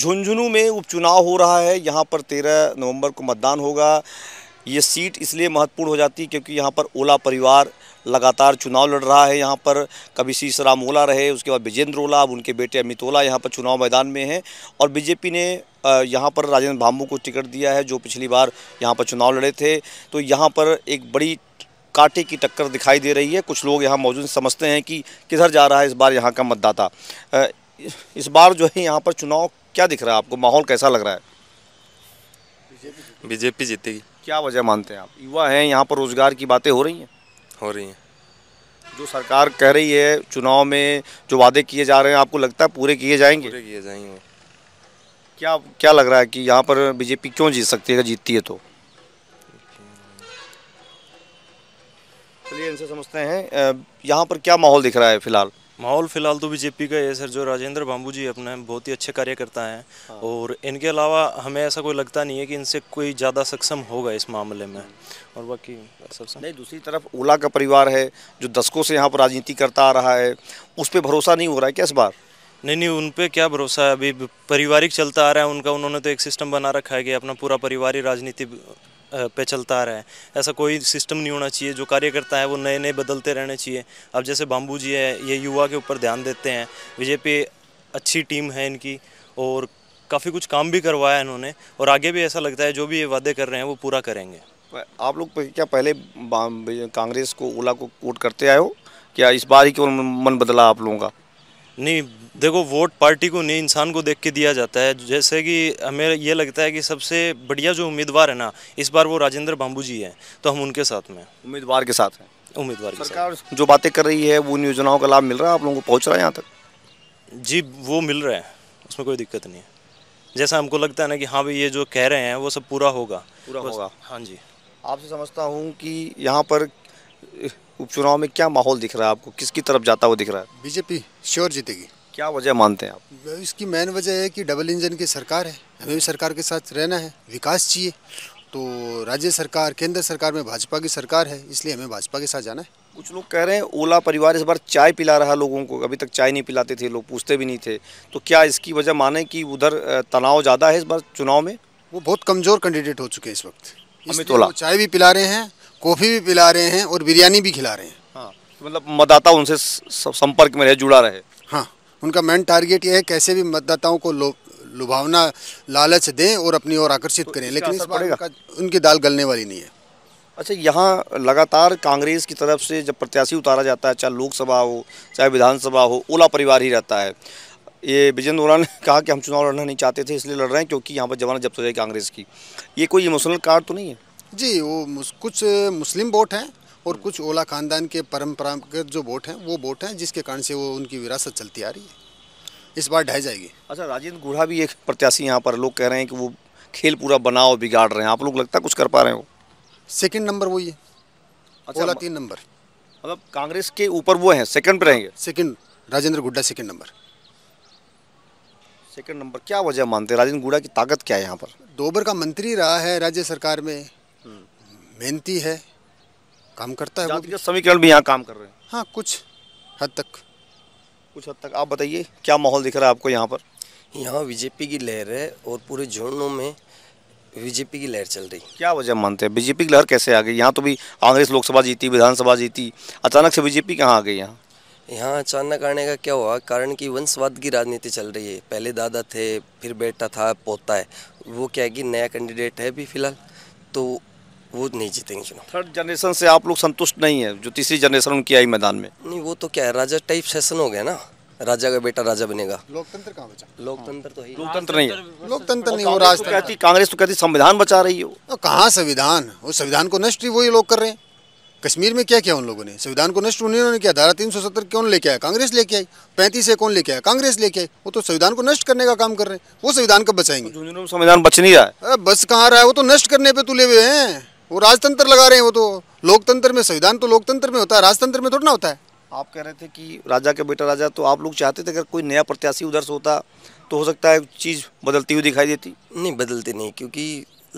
झुंझुनू में उपचुनाव हो रहा है यहाँ पर तेरह नवंबर को मतदान होगा ये सीट इसलिए महत्वपूर्ण हो जाती है क्योंकि यहाँ पर ओला परिवार लगातार चुनाव लड़ रहा है यहाँ पर कभी सीसराम ओला रहे उसके बाद विजेंद्र ओला अब उनके बेटे अमित ओला यहाँ पर चुनाव मैदान में हैं और बीजेपी ने यहाँ पर राजेंद्र भामू को टिकट दिया है जो पिछली बार यहाँ पर चुनाव लड़े थे तो यहाँ पर एक बड़ी कांटे की टक्कर दिखाई दे रही है कुछ लोग यहाँ मौजूद समझते हैं कि किधर जा रहा है इस बार यहाँ का मतदाता इस बार जो है यहाँ पर चुनाव क्या दिख रहा है आपको माहौल कैसा लग रहा है बीजेपी जीतेगी क्या वजह मानते हैं आप युवा हैं यहाँ पर रोजगार की बातें हो रही हैं हो रही हैं जो सरकार कह रही है चुनाव में जो वादे किए जा रहे हैं आपको लगता है पूरे किए जाएंगे पूरे किए जाएंगे क्या क्या लग रहा है कि यहाँ पर बीजेपी क्यों जीत सकती है जीतती है तो चलिए इनसे समझते हैं यहाँ पर क्या माहौल दिख रहा है फिलहाल माहौल फिलहाल तो बीजेपी का है सर जो राजेंद्र बाबू जी अपने बहुत ही अच्छे कार्यकर्ता हैं हाँ। और इनके अलावा हमें ऐसा कोई लगता नहीं है कि इनसे कोई ज़्यादा सक्षम होगा इस मामले में और बाकी सबसे नहीं दूसरी तरफ ओला का परिवार है जो दशकों से यहाँ पर राजनीति करता आ रहा है उस पर भरोसा नहीं हो रहा है क्या इस बार नहीं नहीं उन पर क्या भरोसा है अभी पारिवारिक चलता आ रहा है उनका उन्होंने तो एक सिस्टम बना रखा है कि अपना पूरा परिवार ही राजनीति पे चलता आ रहा है ऐसा कोई सिस्टम नहीं होना चाहिए जो कार्यकर्ता है वो नए नए बदलते रहने चाहिए अब जैसे बाम्बू जी है ये युवा के ऊपर ध्यान देते हैं बीजेपी अच्छी टीम है इनकी और काफ़ी कुछ काम भी करवाया है इन्होंने और आगे भी ऐसा लगता है जो भी ये वादे कर रहे हैं वो पूरा करेंगे आप लोग क्या पहले कांग्रेस को ओला को वोट करते आए हो क्या इस बार ही क्यों मन बदला आप लोगों का नहीं देखो वोट पार्टी को नहीं इंसान को देख के दिया जाता है जैसे कि हमें ये लगता है कि सबसे बढ़िया जो उम्मीदवार है ना इस बार वो राजेंद्र बाम्बू जी हैं तो हम उनके साथ में उम्मीदवार के साथ हैं उम्मीदवार सरकार जो बातें कर रही है वो उन योजनाओं का लाभ मिल रहा है आप लोगों को पहुँच रहा है यहाँ तक जी वो मिल रहा है उसमें कोई दिक्कत नहीं है जैसा हमको लगता है ना कि हाँ भाई ये जो कह रहे हैं वो सब पूरा होगा पूरा होगा हाँ जी आपसे समझता हूँ कि यहाँ पर उपचुनाव में क्या माहौल दिख रहा है आपको किसकी तरफ जाता हुआ दिख रहा है बीजेपी श्योर जीतेगी क्या वजह मानते हैं आप इसकी मेन वजह है कि डबल इंजन की सरकार है हमें भी सरकार के साथ रहना है विकास चाहिए तो राज्य सरकार केंद्र सरकार में भाजपा की सरकार है इसलिए हमें भाजपा के साथ जाना है कुछ लोग कह रहे हैं ओला परिवार इस बार चाय पिला रहा लोगों को अभी तक चाय नहीं पिलाते थे लोग पूछते भी नहीं थे तो क्या इसकी वजह माने कि उधर तनाव ज़्यादा है इस बार चुनाव में वो बहुत कमज़ोर कैंडिडेट हो चुके हैं इस वक्त अमित ओला चाय भी पिला रहे हैं कॉफ़ी भी पिला रहे हैं और बिरयानी भी खिला रहे हैं हाँ तो मतलब मतदाता उनसे संपर्क में रहे जुड़ा रहे हाँ उनका मेन टारगेट ये है कैसे भी मतदाताओं को लो लुभावना लालच दें और अपनी ओर आकर्षित तो करें लेकिन इस बार उनकी दाल गलने वाली नहीं है अच्छा यहाँ लगातार कांग्रेस की तरफ से जब प्रत्याशी उतारा जाता है चाहे लोकसभा हो चाहे विधानसभा हो ओला परिवार ही रहता है ये विजेंद्र ओला ने कहा कि हम चुनाव लड़ना नहीं चाहते थे इसलिए लड़ रहे हैं क्योंकि यहाँ पर जवाना जब्त हो जाए कांग्रेस की ये कोई इमोशनल कार्ड तो नहीं है जी वो कुछ मुस्लिम वोट हैं और कुछ ओला खानदान के परम्परागत जो वोट हैं वो वोट हैं जिसके कारण से वो उनकी विरासत चलती आ रही है इस बार ढह जाएगी अच्छा राजेंद्र गुढ़ा भी एक प्रत्याशी यहाँ पर लोग कह रहे हैं कि वो खेल पूरा बनाओ बिगाड़ रहे हैं आप लोग लगता है कुछ कर पा रहे हो सेकेंड नंबर वही है अच्छा, ओला तीन नंबर मतलब कांग्रेस के ऊपर वो हैं सेकंड पे रहेंगे सेकंड राजेंद्र गुड्डा सेकंड नंबर सेकंड नंबर क्या वजह मानते हैं राजेंद्र गुडा की ताकत क्या है यहाँ पर दोबर का मंत्री रहा है राज्य सरकार में मेहनती है काम करता है समीकरण भी यहाँ काम कर रहे हैं हाँ कुछ हद तक कुछ हद तक आप बताइए क्या माहौल दिख रहा है आपको यहाँ पर यहाँ बीजेपी की लहर है और पूरे जोड़नों में बीजेपी की लहर चल रही क्या वजह मानते हैं बीजेपी की लहर कैसे आ गई यहाँ तो भी कांग्रेस लोकसभा जीती विधानसभा जीती अचानक से बीजेपी कहाँ आ गई यहाँ यहाँ अचानक आने का क्या हुआ कारण कि वंशवाद की राजनीति चल रही है पहले दादा थे फिर बेटा था पोता है वो क्या है कि नया कैंडिडेट है अभी फिलहाल तो वो नहीं जीतेंगे चुनाव थर्ड जनरेशन से आप लोग संतुष्ट नहीं है जो तीसरी जनरेशन उनकी आई मैदान में नहीं वो तो क्या है राजा टाइप सेशन हो गया ना राजा का बेटा राजा बनेगा लोकतंत्र कहाँ बचा लोकतंत्र तो लोकतंत्र नहीं है लोकतंत्र नहीं वो तो कहती कांग्रेस तो कहती संविधान बचा रही है तो कहाँ संविधान वो संविधान को नष्ट ही वही लोग कर रहे हैं कश्मीर में क्या किया उन लोगों ने संविधान को नष्ट उन्होंने किया धारा तीन सौ सत्तर कौन लेके आया कांग्रेस लेके आई पैंतीस से कौन लेके आया कांग्रेस लेके आई वो तो संविधान को नष्ट करने का काम कर रहे हैं वो संविधान कब बचाएंगे तो संविधान बच नहीं रहा है बस कहाँ रहा है वो तो नष्ट करने पे तुले हुए हैं वो राजतंत्र लगा रहे हैं वो तो लोकतंत्र में संविधान तो लोकतंत्र में होता है राजतंत्र में थोड़ा ना होता है आप कह रहे थे कि राजा के बेटा राजा तो आप लोग चाहते थे अगर कोई नया प्रत्याशी उधर से होता तो हो सकता है चीज़ बदलती हुई दिखाई देती नहीं बदलती नहीं क्योंकि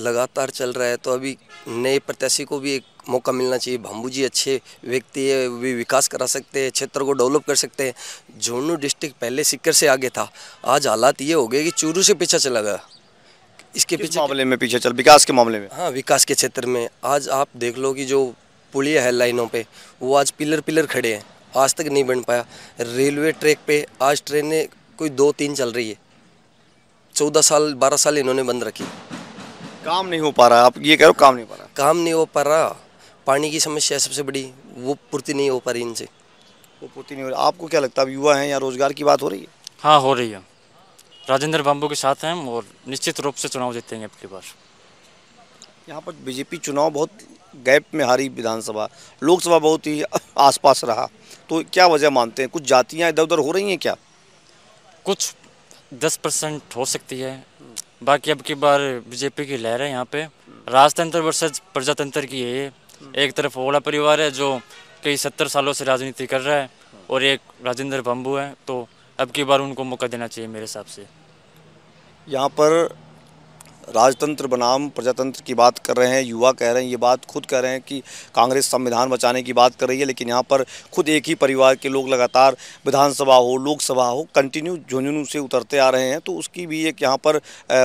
लगातार चल रहा है तो अभी नए प्रत्याशी को भी एक मौका मिलना चाहिए भंबू जी अच्छे व्यक्ति है वे विकास करा सकते हैं क्षेत्र को डेवलप कर सकते हैं झुंडू डिस्ट्रिक्ट पहले सिक्कर से आगे था आज हालात ये हो गए कि चूरू से पीछा चला गया इसके पीछे मामले में पीछे चल विकास के मामले में हाँ विकास के क्षेत्र में आज आप देख लो कि जो पुलिया है लाइनों पे वो आज पिलर पिलर खड़े हैं आज तक नहीं बन पाया रेलवे ट्रैक पे आज ट्रेनें कोई दो तीन चल रही है चौदह साल बारह साल इन्होंने बंद रखी काम नहीं हो पा रहा आप ये कह रहे हो काम नहीं हो पा रहा काम नहीं हो पा रहा पानी की समस्या सबसे बड़ी वो पूर्ति नहीं हो पा रही इनसे वो पूर्ति नहीं हो रही आपको क्या लगता है युवा है या रोज़गार की बात हो रही है हाँ हो रही है राजेंद्र बाम्बू के साथ हैं और निश्चित रूप से चुनाव जीतेंगे आपकी बार यहाँ पर बीजेपी चुनाव बहुत गैप में हारी विधानसभा लोकसभा बहुत ही आसपास रहा तो क्या वजह मानते हैं कुछ जातियाँ इधर उधर हो रही हैं क्या कुछ दस परसेंट हो सकती है बाकी अब की बार बीजेपी की लहर है यहाँ पे राजतंत्र वर्सेज प्रजातंत्र की है एक तरफ ओला परिवार है जो कई सत्तर सालों से राजनीति कर रहा है और एक राजेंद्र बम्बू है तो अब की बार उनको मौका देना चाहिए मेरे हिसाब से यहाँ पर राजतंत्र बनाम प्रजातंत्र की बात कर रहे हैं युवा कह रहे हैं ये बात खुद कह रहे हैं कि कांग्रेस संविधान बचाने की बात कर रही है लेकिन यहाँ पर खुद एक ही परिवार के लोग लगातार विधानसभा हो लोकसभा हो कंटिन्यू झुंझुनू से उतरते आ रहे हैं तो उसकी भी एक यहाँ पर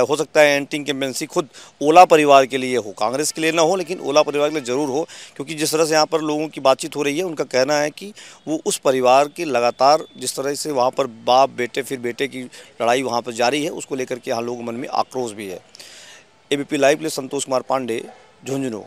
हो सकता है एंटी कैम्पेंसी खुद ओला परिवार के लिए हो कांग्रेस के लिए ना हो लेकिन ओला परिवार के लिए ज़रूर हो क्योंकि जिस तरह से यहाँ पर लोगों की बातचीत हो रही है उनका कहना है कि वो उस परिवार के लगातार जिस तरह से वहाँ पर बाप बेटे फिर बेटे की लड़ाई वहाँ पर जारी है उसको लेकर के यहाँ लोगों मन में आक्रोश भी है एबीपी लाइव के संतोष कुमार पांडे झुंझुनू